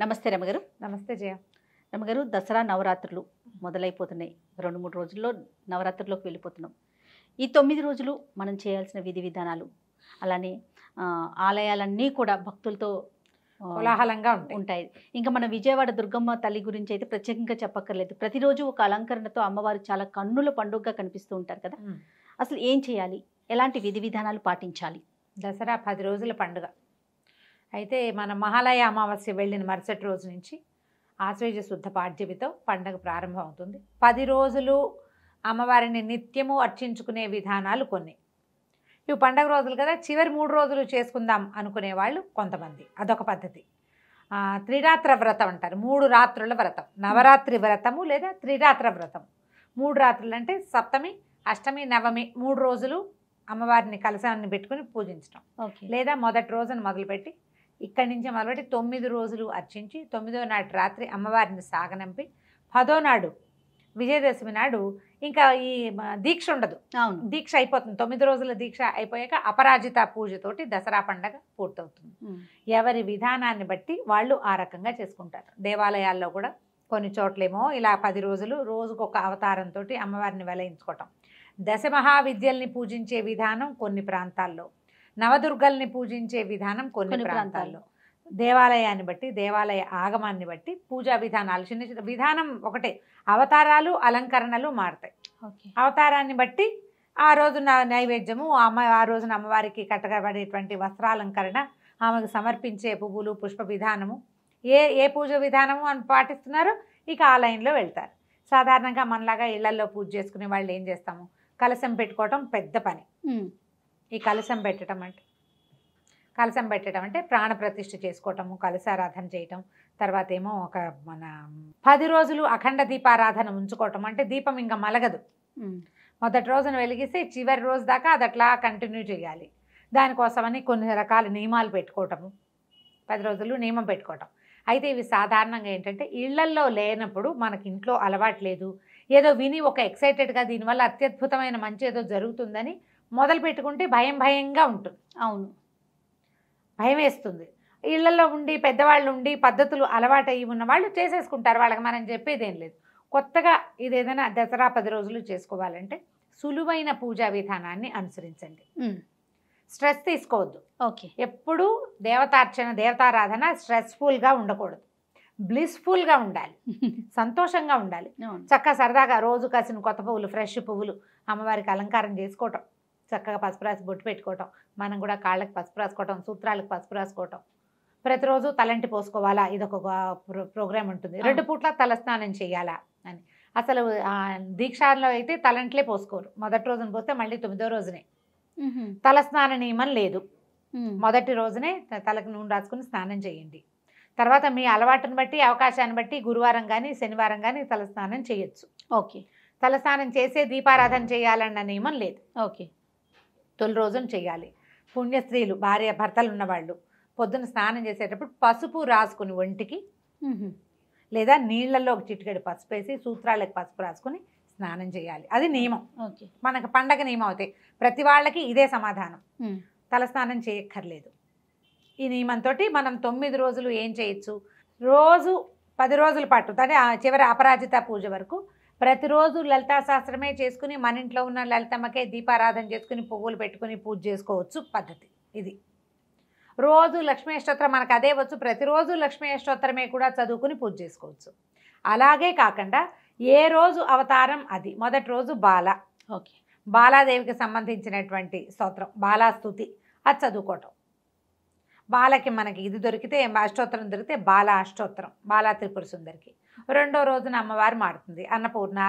నమస్తే రమగారు నమస్తే జయ రమగారు దసరా నవరాత్రులు మొదలైపోతున్నాయి రెండు మూడు రోజుల్లో నవరాత్రుల్లోకి వెళ్ళిపోతున్నాం ఈ తొమ్మిది రోజులు మనం చేయాల్సిన విధి విధానాలు అలానే ఆలయాలన్నీ కూడా భక్తులతో కోలాహలంగా ఉంటాయి ఇంకా మన విజయవాడ దుర్గమ్మ తల్లి గురించి అయితే ప్రత్యేకంగా చెప్పక్కర్లేదు ప్రతిరోజు ఒక అలంకరణతో అమ్మవారు చాలా కన్నుల పండుగగా కనిపిస్తూ ఉంటారు కదా అసలు ఏం చేయాలి ఎలాంటి విధి విధానాలు పాటించాలి దసరా పది రోజుల పండుగ అయితే మన మహాలయ అమావాస్య వెళ్ళిన మరుసటి రోజు నుంచి ఆశ్వేజ శుద్ధ పాడ్యమితో పండగ ప్రారంభం అవుతుంది పది రోజులు అమ్మవారిని నిత్యము అర్చించుకునే విధానాలు కొన్ని ఇవి పండగ రోజులు కదా చివరి మూడు రోజులు చేసుకుందాం అనుకునే వాళ్ళు కొంతమంది అదొక పద్ధతి త్రిరాత్ర వ్రతం అంటారు మూడు రాత్రుల వ్రతం నవరాత్రి వ్రతము లేదా త్రిరాత్ర వ్రతం మూడు రాత్రులు అంటే సప్తమి అష్టమి నవమి మూడు రోజులు అమ్మవారిని కలశాన్ని పెట్టుకుని పూజించడం లేదా మొదటి రోజును మొదలుపెట్టి ఇక్కడి నుంచి మొదలుపెట్టి తొమ్మిది రోజులు అర్చించి తొమ్మిదో నాడు రాత్రి అమ్మవారిని సాగనంపి పదో నాడు విజయదశమి నాడు ఇంకా ఈ దీక్ష ఉండదు దీక్ష అయిపోతుంది తొమ్మిది రోజుల దీక్ష అయిపోయాక అపరాజిత పూజతోటి దసరా పండగ పూర్తవుతుంది ఎవరి విధానాన్ని బట్టి వాళ్ళు ఆ రకంగా చేసుకుంటారు దేవాలయాల్లో కూడా కొన్ని చోట్లేమో ఇలా పది రోజులు రోజుకొక అవతారంతో అమ్మవారిని వెలయించుకోవటం దశ మహావిద్యల్ని పూజించే విధానం కొన్ని ప్రాంతాల్లో నవదుర్గల్ని పూజించే విధానం కొన్ని ప్రాంతాల్లో దేవాలయాన్ని బట్టి దేవాలయ ఆగమాన్ని బట్టి పూజా విధానాలు చిన్న చిన్న విధానం ఒకటే అవతారాలు అలంకరణలు మారుతాయి అవతారాన్ని బట్టి ఆ రోజున నైవేద్యము అమ్మ ఆ రోజున అమ్మవారికి కట్టగబడేటువంటి వస్త్రాలంకరణ ఆమెకు సమర్పించే పువ్వులు పుష్ప విధానము ఏ ఏ పూజ విధానము అని పాటిస్తున్నారో ఇక ఆ లైన్లో వెళ్తారు సాధారణంగా మనలాగా ఇళ్లల్లో పూజ చేసుకునే వాళ్ళు ఏం చేస్తాము కలసం పెట్టుకోవటం పెద్ద పని ఈ కలశం పెట్టడం అంటే కలశం పెట్టడం అంటే ప్రాణ ప్రతిష్ఠ చేసుకోవటము కలశారాధన చేయటం తర్వాత ఏమో ఒక మన పది రోజులు అఖండ దీపారాధన ఉంచుకోవటం అంటే దీపం ఇంకా మలగదు మొదటి రోజున వెలిగిస్తే చివరి రోజు దాకా అది అట్లా కంటిన్యూ చేయాలి దానికోసమని కొన్ని రకాల నియమాలు పెట్టుకోవటము పది రోజులు నియమం పెట్టుకోవటం అయితే ఇవి సాధారణంగా ఏంటంటే ఇళ్లల్లో లేనప్పుడు మనకి ఇంట్లో అలవాటు లేదు ఏదో విని ఒక ఎక్సైటెడ్గా దీనివల్ల అత్యద్భుతమైన మంచి ఏదో జరుగుతుందని మొదలు పెట్టుకుంటే భయం భయంగా ఉంటుంది అవును భయం వేస్తుంది ఇళ్లలో ఉండి పెద్దవాళ్ళు ఉండి పద్ధతులు అలవాటు అయ్యి ఉన్న వాళ్ళు చేసేసుకుంటారు వాళ్ళకి మనం చెప్పేదేం లేదు కొత్తగా ఇది ఏదైనా దసరా పది రోజులు చేసుకోవాలంటే సులువైన పూజా విధానాన్ని అనుసరించండి స్ట్రెస్ తీసుకోవద్దు ఓకే ఎప్పుడూ దేవతార్చన దేవతారాధన స్ట్రెస్ఫుల్గా ఉండకూడదు బ్లిస్ఫుల్గా ఉండాలి సంతోషంగా ఉండాలి చక్కగా సరదాగా రోజు కాసిన కొత్త పువ్వులు ఫ్రెష్ పువ్వులు అమ్మవారికి అలంకారం చేసుకోవటం చక్కగా పసుపు రాసి బొట్టు పెట్టుకోవటం మనం కూడా కాళ్ళకి పసుపు రాసుకోవటం సూత్రాలకు పసుపు రాసుకోవటం ప్రతిరోజు తలంటి పోసుకోవాలా ఇదొక ప్రోగ్రామ్ ఉంటుంది రెండు పూట్ల తలస్నానం చేయాలా అని అసలు దీక్షలో అయితే తలంట్లే పోసుకోరు మొదటి రోజున పోస్తే మళ్ళీ తొమ్మిదో రోజునే తలస్నాన నియమం లేదు మొదటి రోజునే తలకు నూనె రాసుకుని స్నానం చేయండి తర్వాత మీ అలవాటును బట్టి అవకాశాన్ని బట్టి గురువారం కానీ శనివారం కానీ తలస్నానం చేయొచ్చు ఓకే తలస్నానం చేసే దీపారాధన చేయాలన్న నియమం లేదు ఓకే తొలి రోజున చేయాలి పుణ్య స్త్రీలు భార్య భర్తలు ఉన్నవాళ్ళు పొద్దున స్నానం చేసేటప్పుడు పసుపు రాసుకుని ఒంటికి లేదా నీళ్లలో ఒక చిటికెడు పసుపు వేసి సూత్రాలకు పసుపు రాసుకుని స్నానం చేయాలి అది నియమం మనకు పండగ నియమం అవుతాయి ప్రతి వాళ్ళకి ఇదే సమాధానం తలస్నానం చేయక్కర్లేదు ఈ నియమంతో మనం తొమ్మిది రోజులు ఏం చేయొచ్చు రోజు పది రోజుల పాటు అంటే చివరి అపరాజిత పూజ వరకు ప్రతిరోజు లలితా శాస్త్రమే చేసుకుని మన ఇంట్లో ఉన్న లలితమ్మకే దీపారాధన చేసుకుని పువ్వులు పెట్టుకుని పూజ చేసుకోవచ్చు పద్ధతి ఇది రోజు లక్ష్మీ అష్టోత్తరం మనకు అదే వచ్చు ప్రతిరోజు లక్ష్మీ అష్టోత్తరమే కూడా చదువుకుని పూజ చేసుకోవచ్చు అలాగే కాకుండా ఏ రోజు అవతారం అది మొదటి రోజు బాల ఓకే బాలాదేవికి సంబంధించినటువంటి స్తోత్రం బాలాస్తుతి అది చదువుకోవటం బాలకి మనకి ఇది దొరికితే అష్టోత్తరం దొరికితే బాల అష్టోత్తరం బాలా త్రిపుర సుందరికి రెండో రోజున అమ్మవారు మారుతుంది అన్నపూర్ణ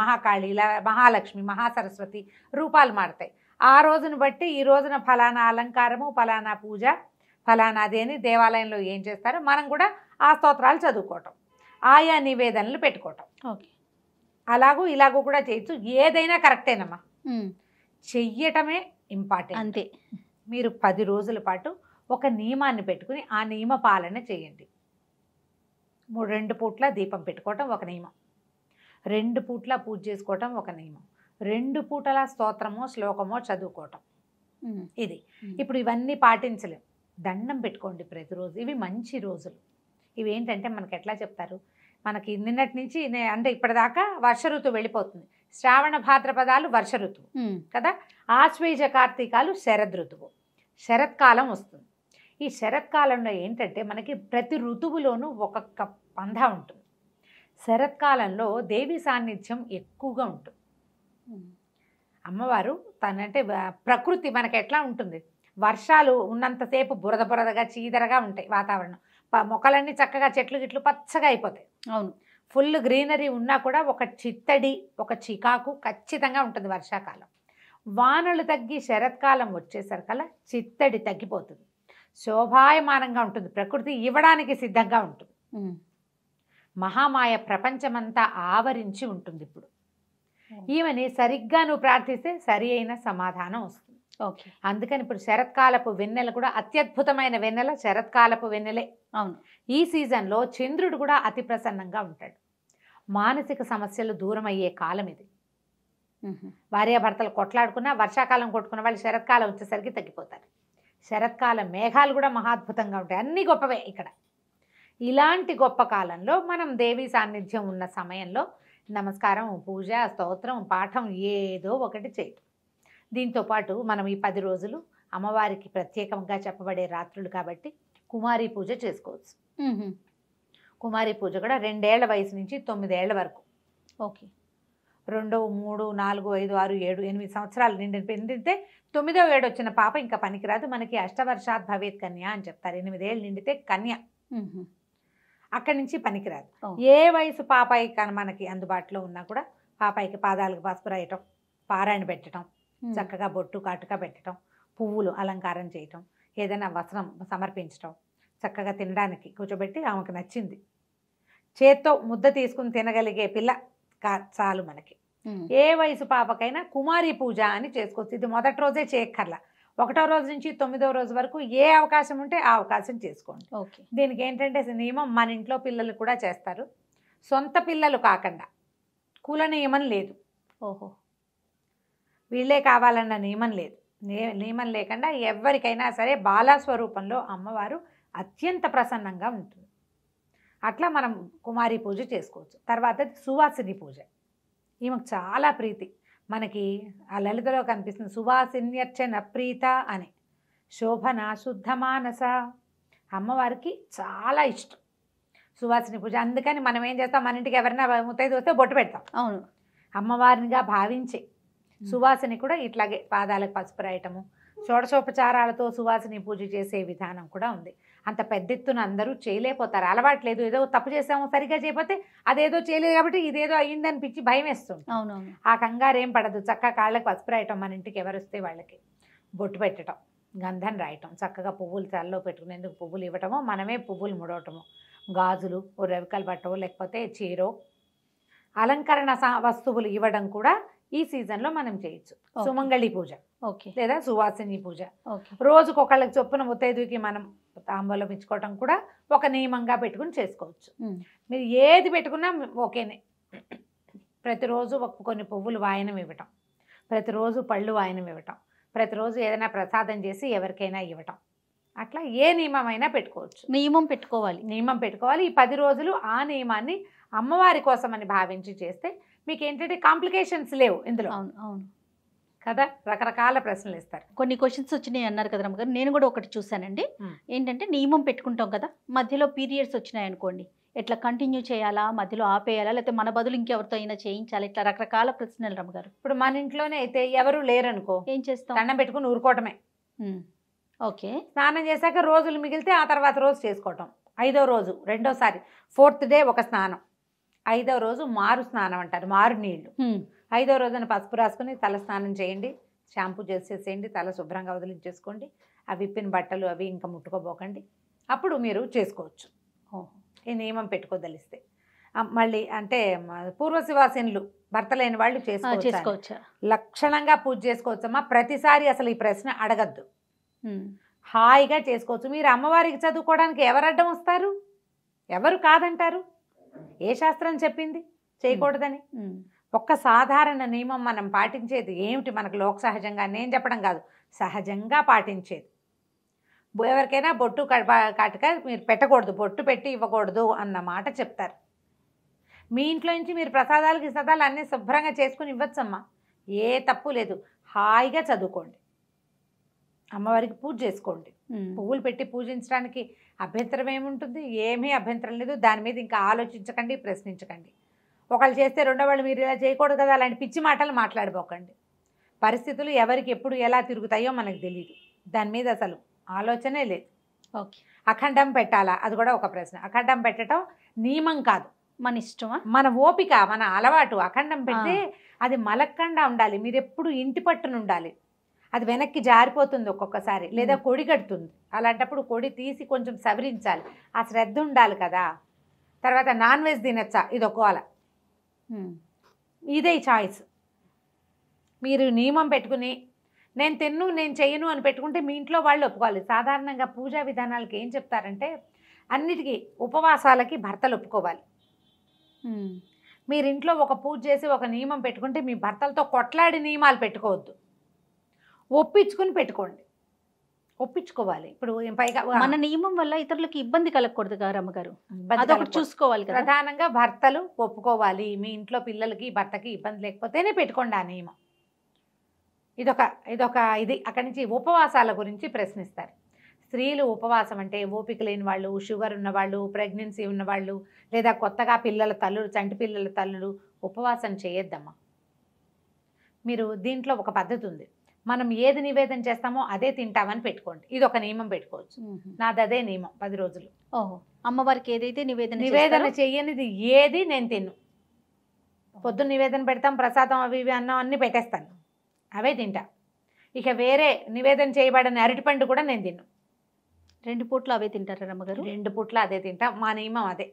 మహాకాళి మహాలక్ష్మి మహాసరస్వతి రూపాలు మారుతాయి ఆ రోజును బట్టి ఈ రోజున ఫలానా అలంకారము ఫలానా పూజ ఫలానా దేని దేవాలయంలో ఏం చేస్తారో మనం కూడా ఆ స్తోత్రాలు చదువుకోవటం ఆయా నివేదనలు పెట్టుకోవటం ఓకే అలాగూ ఇలాగూ కూడా చేయొచ్చు ఏదైనా కరెక్టేనమ్మా చెయ్యటమే ఇంపార్టెంట్ అంతే మీరు పది రోజుల పాటు ఒక నియమాన్ని పెట్టుకుని ఆ నియమ పాలన చేయండి మూడు రెండు పూట్ల దీపం పెట్టుకోవటం ఒక నియమం రెండు పూట్ల పూజ చేసుకోవటం ఒక నియమం రెండు పూటల స్తోత్రమో శ్లోకమో చదువుకోవటం ఇది ఇప్పుడు ఇవన్నీ పాటించలేం దండం పెట్టుకోండి ప్రతిరోజు ఇవి మంచి రోజులు ఇవి ఏంటంటే మనకి ఎట్లా చెప్తారు మనకి నిన్నటి నుంచి అంటే ఇప్పటిదాకా వర్ష ఋతువు వెళ్ళిపోతుంది శ్రావణ భాద్రపదాలు వర్ష ఋతువు కదా ఆశ్వేజ కార్తీకాలు శరద్ ఋతువు శరత్కాలం వస్తుంది ఈ శరత్కాలంలో ఏంటంటే మనకి ప్రతి ఋతువులోనూ ఒక్కొక్క పంధ ఉంటుంది శరత్కాలంలో దేవి సాన్నిధ్యం ఎక్కువగా ఉంటుంది అమ్మవారు తనంటే ప్రకృతి మనకి ఎట్లా ఉంటుంది వర్షాలు ఉన్నంతసేపు బురద బురదగా చీదరగా ఉంటాయి వాతావరణం మొక్కలన్నీ చక్కగా చెట్లు గిట్లు పచ్చగా అయిపోతాయి అవును ఫుల్ గ్రీనరీ ఉన్నా కూడా ఒక చిత్తడి ఒక చికాకు ఖచ్చితంగా ఉంటుంది వర్షాకాలం వానలు తగ్గి శరత్కాలం వచ్చేసరికల్లా చిత్తడి తగ్గిపోతుంది శోభాయమానంగా ఉంటుంది ప్రకృతి ఇవ్వడానికి సిద్ధంగా ఉంటుంది మహామాయ ప్రపంచమంతా ఆవరించి ఉంటుంది ఇప్పుడు ఈమెని సరిగ్గా నువ్వు ప్రార్థిస్తే సరి అయిన సమాధానం వస్తుంది ఓకే అందుకని ఇప్పుడు శరత్కాలపు వెన్నెల కూడా అత్యద్భుతమైన వెన్నెల శరత్కాలపు వెన్నెలే అవును ఈ సీజన్లో చంద్రుడు కూడా అతి ప్రసన్నంగా ఉంటాడు మానసిక సమస్యలు దూరం అయ్యే కాలం ఇది భార్యాభర్తలు కొట్లాడుకున్నా వర్షాకాలం కొట్టుకున్న వాళ్ళు శరత్కాలం వచ్చేసరికి తగ్గిపోతారు శరత్కాల మేఘాలు కూడా మహాద్భుతంగా ఉంటాయి అన్నీ గొప్పవే ఇక్కడ ఇలాంటి గొప్ప కాలంలో మనం దేవి సాన్నిధ్యం ఉన్న సమయంలో నమస్కారం పూజ స్తోత్రం పాఠం ఏదో ఒకటి చేయటం దీంతోపాటు మనం ఈ పది రోజులు అమ్మవారికి ప్రత్యేకంగా చెప్పబడే రాత్రులు కాబట్టి కుమారి పూజ చేసుకోవచ్చు కుమారి పూజ కూడా రెండేళ్ల వయసు నుంచి తొమ్మిదేళ్ల వరకు ఓకే రెండు మూడు నాలుగు ఐదు ఆరు ఏడు ఎనిమిది సంవత్సరాలు నిండి నిండితే తొమ్మిదో ఏడు వచ్చిన పాప ఇంకా పనికిరాదు మనకి అష్టవర్షాత్ భవేత్ కన్య అని చెప్తారు ఎనిమిదేళ్ళు నిండితే కన్య అక్కడి నుంచి పనికిరాదు ఏ వయసు పాపాయి కానీ మనకి అందుబాటులో ఉన్నా కూడా పాపాయికి పాదాలకు పసుపు రాయటం పారాయణ పెట్టడం చక్కగా బొట్టు కాటుక పెట్టడం పువ్వులు అలంకారం చేయటం ఏదైనా వస్త్రం సమర్పించటం చక్కగా తినడానికి కూర్చోబెట్టి ఆమెకు నచ్చింది చేత్తో ముద్ద తీసుకుని తినగలిగే పిల్ల చాలు మనకి ఏ వయసు పాపకైనా కుమారి పూజ అని చేసుకోవచ్చు ఇది మొదటి రోజే చేయక్కర్లా ఒకటో రోజు నుంచి తొమ్మిదో రోజు వరకు ఏ అవకాశం ఉంటే ఆ అవకాశం చేసుకోండి దీనికి ఏంటంటే నియమం మన ఇంట్లో పిల్లలు కూడా చేస్తారు సొంత పిల్లలు కాకుండా కుల నియమం లేదు ఓహో వీళ్ళే కావాలన్న నియమం లేదు నియమం లేకుండా ఎవరికైనా సరే బాలస్వరూపంలో అమ్మవారు అత్యంత ప్రసన్నంగా ఉంటుంది అట్లా మనం కుమారి పూజ చేసుకోవచ్చు తర్వాత సువాసిని పూజ ఈమెకు చాలా ప్రీతి మనకి ఆ లలితలో కనిపిస్తుంది సువాసిన్యర్చన ప్రీత అని శోభన శుద్ధ మానస అమ్మవారికి చాలా ఇష్టం సువాసిని పూజ అందుకని మనం ఏం చేస్తాం మన ఇంటికి ఎవరైనా ముత్తైదు వస్తే బొట్టు పెడతాం అవును అమ్మవారినిగా భావించి సువాసిని కూడా ఇట్లాగే పాదాలకు పసుపు రాయటము షోడశోపచారాలతో సువాసిని పూజ చేసే విధానం కూడా ఉంది అంత పెద్ద ఎత్తున అందరూ చేయలేకపోతారు అలవాట్లేదు ఏదో తప్పు చేసాము సరిగా చేయకపోతే అదేదో చేయలేదు కాబట్టి ఇదేదో అయ్యిందనిపించి భయం వేస్తుంది అవును ఆ కంగారు ఏం పడదు చక్కగా కాళ్ళకి పసుపు రాయటం మన ఇంటికి ఎవరు వస్తే వాళ్ళకి బొట్టు పెట్టడం గంధం రాయటం చక్కగా పువ్వులు చల్లలో పెట్టుకునేందుకు పువ్వులు ఇవ్వటము మనమే పువ్వులు ముడవటము గాజులు ఓ రవికలు పట్టవో లేకపోతే చీరో అలంకరణ వస్తువులు ఇవ్వడం కూడా ఈ సీజన్లో మనం చేయొచ్చు సుమంగళి పూజ లేదా సువాసిని పూజ రోజుకు ఒకళ్ళకి చొప్పున ముత్తైదుకి మనం తాంబూలం ఇచ్చుకోవటం కూడా ఒక నియమంగా పెట్టుకుని చేసుకోవచ్చు మీరు ఏది పెట్టుకున్నా ఓకేనే ప్రతిరోజు కొన్ని పువ్వులు వాయనం ఇవ్వటం ప్రతిరోజు పళ్ళు వాయనం ఇవ్వటం ప్రతిరోజు ఏదైనా ప్రసాదం చేసి ఎవరికైనా ఇవ్వటం అట్లా ఏ నియమమైనా పెట్టుకోవచ్చు నియమం పెట్టుకోవాలి నియమం పెట్టుకోవాలి ఈ పది రోజులు ఆ నియమాన్ని అమ్మవారి కోసం అని భావించి చేస్తే మీకు ఏంటంటే కాంప్లికేషన్స్ లేవు ఇందులో అవును అవును కదా రకరకాల ప్రశ్నలు ఇస్తారు కొన్ని క్వశ్చన్స్ వచ్చినాయి అన్నారు కదా రమ్మగారు నేను కూడా ఒకటి చూశానండి ఏంటంటే నియమం పెట్టుకుంటాం కదా మధ్యలో పీరియడ్స్ వచ్చినాయి అనుకోండి ఎట్లా కంటిన్యూ చేయాలా మధ్యలో ఆపేయాలా లేకపోతే మన బదులు ఇంకెవరితో అయినా చేయించాలి ఇట్లా రకరకాల ప్రశ్నలు రమ్మగారు ఇప్పుడు మన ఇంట్లోనే అయితే ఎవరు లేరనుకో ఏం చేస్తాం అన్నం పెట్టుకుని ఊరుకోవటమే ఓకే స్నానం చేశాక రోజులు మిగిలితే ఆ తర్వాత రోజు చేసుకోవటం ఐదో రోజు రెండోసారి ఫోర్త్ డే ఒక స్నానం ఐదో రోజు మారు స్నానం అంటారు మారు నీళ్లు ఐదో రోజున పసుపు రాసుకుని తల స్నానం చేయండి షాంపూ చేసేసేయండి తల శుభ్రంగా వదిలించేసుకోండి ఆ విప్పిన బట్టలు అవి ఇంకా ముట్టుకోబోకండి అప్పుడు మీరు చేసుకోవచ్చు ఈ నియమం పెట్టుకోదలిస్తే మళ్ళీ అంటే పూర్వశివాసినులు భర్త లేని వాళ్ళు చేసుకోవచ్చు లక్షణంగా పూజ చేసుకోవచ్చమ్మా ప్రతిసారి అసలు ఈ ప్రశ్న అడగద్దు హాయిగా చేసుకోవచ్చు మీరు అమ్మవారికి చదువుకోవడానికి ఎవరు అడ్డం వస్తారు ఎవరు కాదంటారు ఏ శాస్త్రం చెప్పింది చేయకూడదని ఒక్క సాధారణ నియమం మనం పాటించేది ఏమిటి మనకు లోక్ సహజంగా నేను చెప్పడం కాదు సహజంగా పాటించేది ఎవరికైనా బొట్టు కాటుక మీరు పెట్టకూడదు బొట్టు పెట్టి ఇవ్వకూడదు అన్న మాట చెప్తారు మీ ఇంట్లో నుంచి మీరు ప్రసాదాలు గిసాదాలు అన్నీ శుభ్రంగా చేసుకుని ఇవ్వచ్చమ్మా ఏ తప్పు లేదు హాయిగా చదువుకోండి అమ్మవారికి పూజ చేసుకోండి పువ్వులు పెట్టి పూజించడానికి అభ్యంతరం ఏముంటుంది ఏమీ అభ్యంతరం లేదు దాని మీద ఇంకా ఆలోచించకండి ప్రశ్నించకండి ఒకళ్ళు చేస్తే రెండో వాళ్ళు మీరు ఇలా చేయకూడదు కదా అలాంటి పిచ్చి మాటలు మాట్లాడబోకండి పరిస్థితులు ఎవరికి ఎప్పుడు ఎలా తిరుగుతాయో మనకు తెలియదు దాని మీద అసలు ఆలోచనే లేదు ఓకే అఖండం పెట్టాలా అది కూడా ఒక ప్రశ్న అఖండం పెట్టడం నియమం కాదు మన ఇష్టమా మన ఓపిక మన అలవాటు అఖండం పెడితే అది మలక్కండా ఉండాలి మీరు ఎప్పుడు ఇంటి పట్టును ఉండాలి అది వెనక్కి జారిపోతుంది ఒక్కొక్కసారి లేదా కొడి కడుతుంది అలాంటప్పుడు కొడి తీసి కొంచెం సవరించాలి ఆ శ్రద్ధ ఉండాలి కదా తర్వాత నాన్ వెజ్ తినచ్చా ఇది ఒక్కోవాల ఇదే చాయిస్ మీరు నియమం పెట్టుకుని నేను తిన్ను నేను చేయను అని పెట్టుకుంటే మీ ఇంట్లో వాళ్ళు ఒప్పుకోవాలి సాధారణంగా పూజా విధానాలకి ఏం చెప్తారంటే అన్నిటికీ ఉపవాసాలకి భర్తలు ఒప్పుకోవాలి మీరింట్లో ఒక పూజ చేసి ఒక నియమం పెట్టుకుంటే మీ భర్తలతో కొట్లాడి నియమాలు పెట్టుకోవద్దు ఒప్పించుకుని పెట్టుకోండి ఒప్పించుకోవాలి ఇప్పుడు పైగా మన నియమం వల్ల ఇతరులకు ఇబ్బంది కలగకూడదు కదా రమ్మగారు అదొకటి చూసుకోవాలి ప్రధానంగా భర్తలు ఒప్పుకోవాలి మీ ఇంట్లో పిల్లలకి భర్తకి ఇబ్బంది లేకపోతేనే పెట్టుకోండి ఆ నియమం ఇదొక ఇదొక ఇది అక్కడి నుంచి ఉపవాసాల గురించి ప్రశ్నిస్తారు స్త్రీలు ఉపవాసం అంటే ఓపిక లేని వాళ్ళు షుగర్ ఉన్నవాళ్ళు ప్రెగ్నెన్సీ ఉన్నవాళ్ళు లేదా కొత్తగా పిల్లల తల్లులు చంటి పిల్లల తల్లులు ఉపవాసం చేయొద్దమ్మా మీరు దీంట్లో ఒక పద్ధతి ఉంది మనం ఏది నివేదన చేస్తామో అదే తింటామని పెట్టుకోండి ఇది ఒక నియమం పెట్టుకోవచ్చు నాది అదే నియమం పది రోజులు ఓహో అమ్మవారికి ఏదైతే నివేదన నివేదన చేయనిది ఏది నేను తిన్ను పొద్దున్న నివేదన పెడతాం ప్రసాదం అవి ఇవి అన్నం అన్నీ పెట్టేస్తాను అవే తింటా ఇక వేరే నివేదన చేయబడని అరటిపండు కూడా నేను తిన్ను రెండు పూట్లు అవే తింటారా రమ్మగారు రెండు పూట్ల అదే తింటా మా నియమం అదే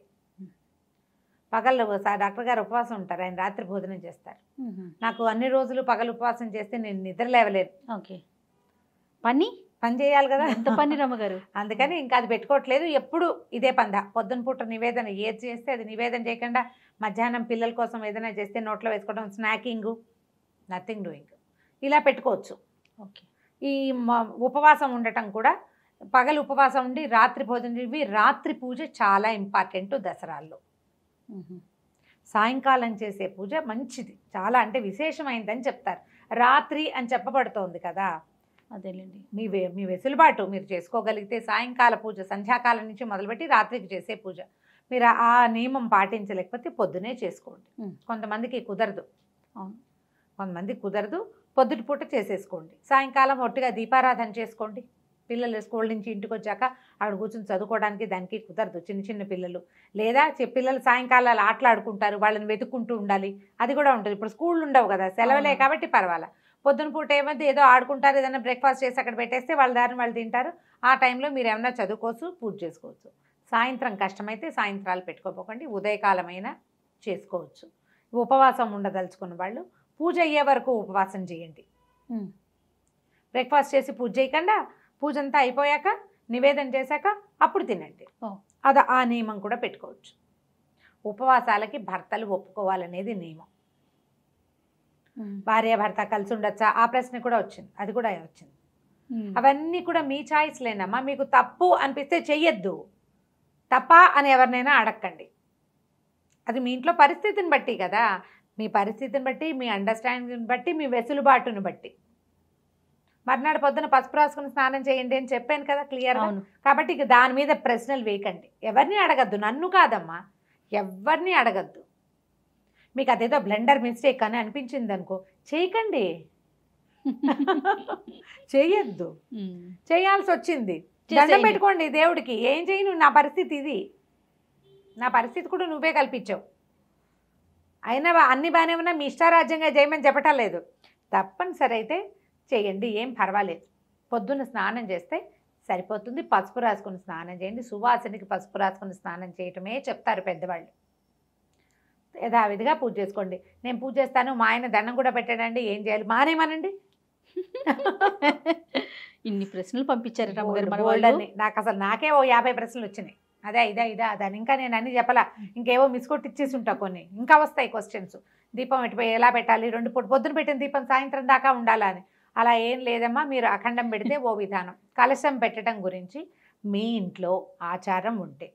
పగళ్ళు డాక్టర్ గారు ఉపవాసం ఉంటారు ఆయన రాత్రి భోజనం చేస్తారు నాకు అన్ని రోజులు పగలు ఉపవాసం చేస్తే నేను నిద్ర లేవలేదు ఓకే పని పని చేయాలి కదా ఎంత పని రమ్మగారు అందుకని ఇంకా అది పెట్టుకోవట్లేదు ఎప్పుడు ఇదే పంద పొద్దున పూట నివేదన ఏది చేస్తే అది నివేదన చేయకుండా మధ్యాహ్నం పిల్లల కోసం ఏదైనా చేస్తే నోట్లో వేసుకోవడం స్నాకింగ్ నథింగ్ డూయింగ్ ఇలా పెట్టుకోవచ్చు ఓకే ఈ ఉపవాసం ఉండటం కూడా పగలు ఉపవాసం ఉండి రాత్రి భోజనం ఇవి రాత్రి పూజ చాలా ఇంపార్టెంట్ దసరాల్లో సాయంకాలం చేసే పూజ మంచిది చాలా అంటే విశేషమైందని చెప్తారు రాత్రి అని చెప్పబడుతోంది కదా అదేలేండి మీ వే మీ వెసులుబాటు మీరు చేసుకోగలిగితే సాయంకాల పూజ సంధ్యాకాలం నుంచి మొదలుపెట్టి రాత్రికి చేసే పూజ మీరు ఆ నియమం పాటించలేకపోతే పొద్దునే చేసుకోండి కొంతమందికి కుదరదు అవును కొంతమంది కుదరదు పూట చేసేసుకోండి సాయంకాలం ఒట్టిగా దీపారాధన చేసుకోండి పిల్లలు స్కూల్ నుంచి ఇంటికి వచ్చాక ఆవిడ కూర్చొని చదువుకోవడానికి దానికి కుదరదు చిన్న చిన్న పిల్లలు లేదా పిల్లలు సాయంకాలాలు ఆటలాడుకుంటారు వాళ్ళని వెతుక్కుంటూ ఉండాలి అది కూడా ఉంటుంది ఇప్పుడు స్కూళ్ళు ఉండవు కదా సెలవులే కాబట్టి పర్వాలా పొద్దున పూట ఏమైంది ఏదో ఆడుకుంటారు ఏదైనా బ్రేక్ఫాస్ట్ చేసి అక్కడ పెట్టేస్తే వాళ్ళ దారిని వాళ్ళు తింటారు ఆ టైంలో మీరు ఏమైనా చదువుకోవచ్చు పూజ చేసుకోవచ్చు సాయంత్రం కష్టమైతే సాయంత్రాలు పెట్టుకోపోకండి ఉదయకాలమైనా చేసుకోవచ్చు ఉపవాసం ఉండదలుచుకున్న వాళ్ళు పూజ అయ్యే వరకు ఉపవాసం చేయండి బ్రేక్ఫాస్ట్ చేసి పూజ చేయకుండా పూజ అంతా అయిపోయాక నివేదన చేశాక అప్పుడు తినండి అది ఆ నియమం కూడా పెట్టుకోవచ్చు ఉపవాసాలకి భర్తలు ఒప్పుకోవాలనేది నియమం భార్య భర్త కలిసి ఉండొచ్చా ఆ ప్రశ్న కూడా వచ్చింది అది కూడా వచ్చింది అవన్నీ కూడా మీ ఛాయిస్ లేనమ్మా మీకు తప్పు అనిపిస్తే చెయ్యొద్దు తప్ప అని ఎవరినైనా అడక్కండి అది మీ ఇంట్లో పరిస్థితిని బట్టి కదా మీ పరిస్థితిని బట్టి మీ అండర్స్టాండింగ్ని బట్టి మీ వెసులుబాటును బట్టి మర్నాడు పొద్దున పసుపు రాసుకుని స్నానం చేయండి అని చెప్పాను కదా క్లియర్ కాబట్టి ఇక దాని మీద ప్రశ్నలు వేయకండి ఎవరిని అడగద్దు నన్ను కాదమ్మా ఎవరిని అడగద్దు మీకు అదేదో బ్లెండర్ మిస్టేక్ అని అనిపించింది అనుకో చేయకండి చేయొద్దు చేయాల్సి వచ్చింది దండం పెట్టుకోండి దేవుడికి ఏం చేయను నా పరిస్థితి ఇది నా పరిస్థితి కూడా నువ్వే కల్పించావు అయినా అన్ని బాగానే ఉన్నా మీ ఇష్టారాజ్యంగా చేయమని చెప్పటం లేదు తప్పనిసరి అయితే చేయండి ఏం పర్వాలేదు పొద్దున్న స్నానం చేస్తే సరిపోతుంది పసుపు రాసుకుని స్నానం చేయండి సువాసనకి పసుపు రాసుకుని స్నానం చేయటమే చెప్తారు పెద్దవాళ్ళు యథావిధిగా పూజ చేసుకోండి నేను పూజ చేస్తాను మా ఆయన దండం కూడా పెట్టాడండి ఏం చేయాలి మానేమనండి ఇన్ని ప్రశ్నలు పంపించారు నాకు అసలు నాకే ఓ యాభై ప్రశ్నలు వచ్చినాయి అదే ఇదే ఇదా అదని ఇంకా నేను అన్ని చెప్పలా ఇంకేవో మిస్ కొట్టి ఇచ్చేసి ఉంటా కొన్ని ఇంకా వస్తాయి క్వశ్చన్స్ దీపం పెట్టిపోయి ఎలా పెట్టాలి రెండు పొద్దున పెట్టిన దీపం సాయంత్రం దాకా ఉండాలా అని అలా ఏం లేదమ్మా మీరు అఖండం పెడితే ఓ విధానం కలశం పెట్టడం గురించి మీ ఇంట్లో ఆచారం ఉంటే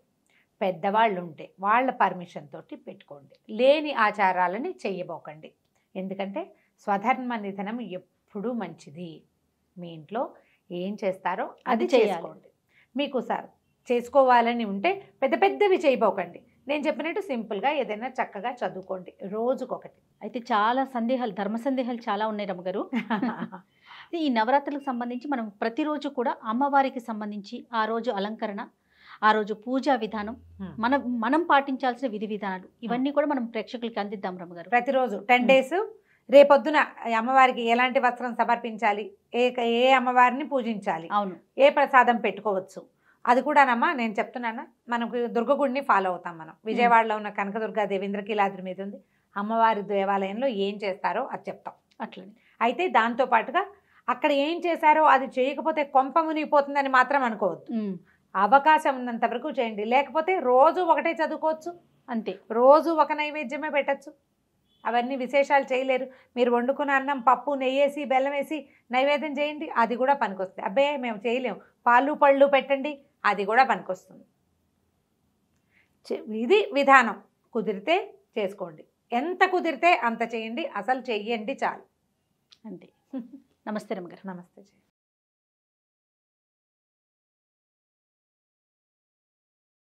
పెద్దవాళ్ళు ఉంటే వాళ్ళ పర్మిషన్ తోటి పెట్టుకోండి లేని ఆచారాలని చేయబోకండి ఎందుకంటే స్వధర్మ నిధనం ఎప్పుడూ మంచిది మీ ఇంట్లో ఏం చేస్తారో అది చేసుకోండి మీకు సార్ చేసుకోవాలని ఉంటే పెద్ద పెద్దవి చేయబోకండి నేను చెప్పినట్టు సింపుల్గా ఏదైనా చక్కగా చదువుకోండి రోజుకొకటి అయితే చాలా సందేహాలు ధర్మ సందేహాలు చాలా ఉన్నాయి రమ్మగారు ఈ నవరాత్రులకు సంబంధించి మనం ప్రతిరోజు కూడా అమ్మవారికి సంబంధించి ఆ రోజు అలంకరణ ఆ రోజు పూజా విధానం మనం మనం పాటించాల్సిన విధి విధానాలు ఇవన్నీ కూడా మనం ప్రేక్షకులకి అందిద్దాం రమ్మగారు ప్రతిరోజు టెన్ డేస్ రేపొద్దున అమ్మవారికి ఎలాంటి వస్త్రం సమర్పించాలి ఏ ఏ అమ్మవారిని పూజించాలి అవును ఏ ప్రసాదం పెట్టుకోవచ్చు అది కూడానమ్మా నేను చెప్తున్నాను మనకు దుర్గగుడిని ఫాలో అవుతాం మనం విజయవాడలో ఉన్న కనకదుర్గ దేవేంద్రకీలాద్రి మీద ఉంది అమ్మవారి దేవాలయంలో ఏం చేస్తారో అది చెప్తాం అట్లనే అయితే దాంతో పాటుగా అక్కడ ఏం చేశారో అది చేయకపోతే కొంప మునిగిపోతుందని మాత్రం అనుకోవద్దు అవకాశం ఉన్నంత వరకు చేయండి లేకపోతే రోజు ఒకటే చదువుకోవచ్చు అంతే రోజు ఒక నైవేద్యమే పెట్టచ్చు అవన్నీ విశేషాలు చేయలేరు మీరు వండుకున్న అన్నం పప్పు నెయ్యేసి బెల్లం వేసి నైవేద్యం చేయండి అది కూడా పనికొస్తుంది అబ్బే మేము చేయలేము పాలు పళ్ళు పెట్టండి అది కూడా పనికొస్తుంది ఇది విధానం కుదిరితే చేసుకోండి ఎంత కుదిరితే అంత చేయండి అసలు చెయ్యండి చాలు అంతే నమస్తే రమ్మగారు నమస్తే